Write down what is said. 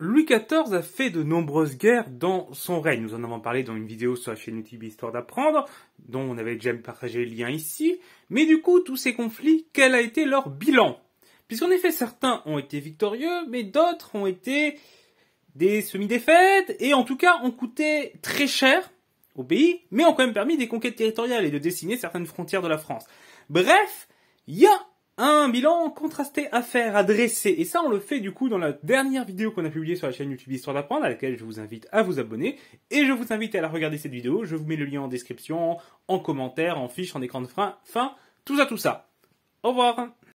Louis XIV a fait de nombreuses guerres dans son règne. Nous en avons parlé dans une vidéo sur la chaîne YouTube Histoire d'apprendre, dont on avait déjà partagé le lien ici. Mais du coup, tous ces conflits, quel a été leur bilan Puisqu'en effet, certains ont été victorieux, mais d'autres ont été des semi-défaites, et en tout cas ont coûté très cher au pays, mais ont quand même permis des conquêtes territoriales et de dessiner certaines frontières de la France. Bref, il y a un bilan contrasté à faire, à dresser. Et ça, on le fait du coup dans la dernière vidéo qu'on a publiée sur la chaîne YouTube Histoire d'apprendre, à laquelle je vous invite à vous abonner. Et je vous invite à la regarder cette vidéo. Je vous mets le lien en description, en commentaire, en fiche, en écran de frein, fin, tout ça, tout ça. Au revoir